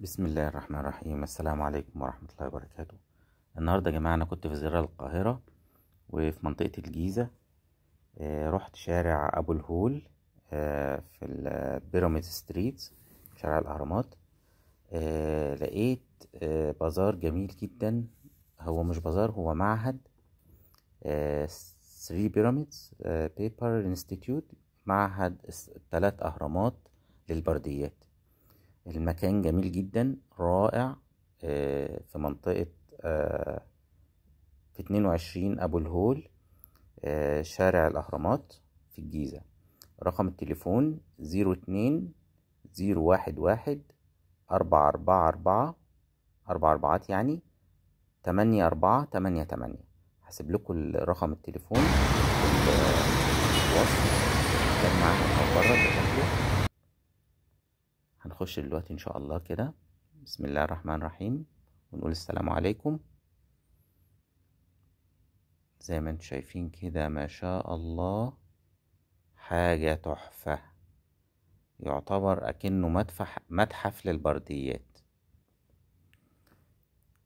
بسم الله الرحمن الرحيم السلام عليكم ورحمة الله وبركاته النهاردة يا جماعة أنا كنت في زيارة القاهرة وفي منطقة الجيزة آه، رحت شارع أبو الهول آه، في البيراميد ستريت شارع الأهرامات آه، لقيت بازار جميل جدا هو مش بازار هو معهد ثري بيراميدز بيبر انستيتيوت معهد ثلاث أهرامات للبرديات المكان جميل جدا رائع آه، في منطقة آه، في اتنين وعشرين أبو الهول آه، شارع الأهرامات في الجيزة رقم التليفون زيرو اتنين زيرو واحد واحد أربعة أربعة أربعة أربعة أربعات يعني تمانية أربعة تمانية تمانية هسيب لكم رقم التليفون في الوصف هنخش دلوقتي ان شاء الله كده بسم الله الرحمن الرحيم ونقول السلام عليكم زي ما انتم شايفين كده ما شاء الله حاجة تحفة يعتبر أكنه متفح متحف للبرديات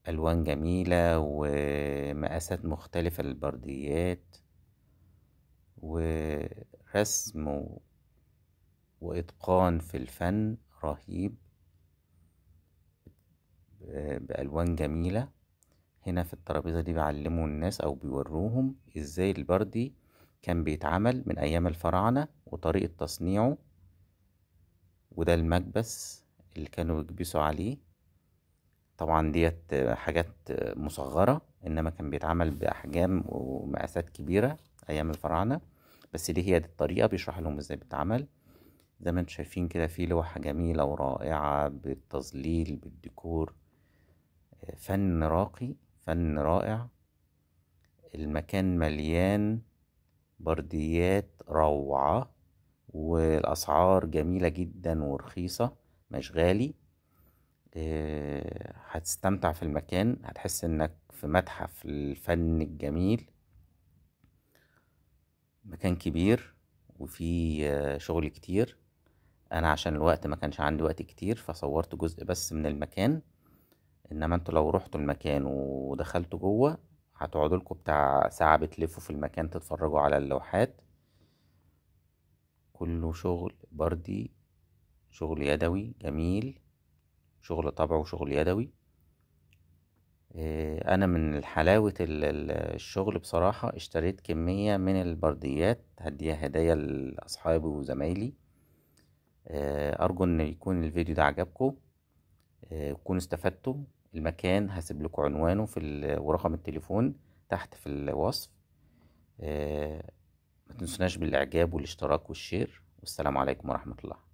ألوان جميلة ومقاسات مختلفة للبرديات ورسم وإتقان في الفن رهيب آه، بألوان جميلة هنا في الترابيزة دي بيعلموا الناس أو بيوروهم إزاي البردي كان بيتعمل من أيام الفراعنة وطريقة تصنيعه وده المكبس اللي كانوا بيكبسوا عليه طبعا ديت حاجات مصغرة إنما كان بيتعمل بأحجام ومقاسات كبيرة أيام الفراعنة بس دي هي دي الطريقة بيشرح لهم إزاي بتتعمل زي ما انتم شايفين كده في لوحة جميلة ورائعة بالتظليل بالديكور فن راقي فن رائع المكان مليان برديات روعة والأسعار جميلة جدا ورخيصة مش غالي آه، هتستمتع في المكان هتحس انك في متحف الفن الجميل مكان كبير وفيه آه، شغل كتير انا عشان الوقت ما كانش عندي وقت كتير فصورت جزء بس من المكان انما انتوا لو رحتوا المكان ودخلتوا جوه هتقعدوا لكم بتاع ساعة بتلفوا في المكان تتفرجوا على اللوحات كله شغل بردي شغل يدوي جميل شغل طبع وشغل يدوي آه، انا من حلاوة الشغل بصراحة اشتريت كمية من البرديات هديها هدايا لاصحابي وزمايلي آه، ارجو ان يكون الفيديو ده عجبكم تكونوا آه، استفدتوا المكان هسيب لكم عنوانه في ورقم التليفون تحت في الوصف آه، ما تنسوناش بالاعجاب والاشتراك والشير والسلام عليكم ورحمه الله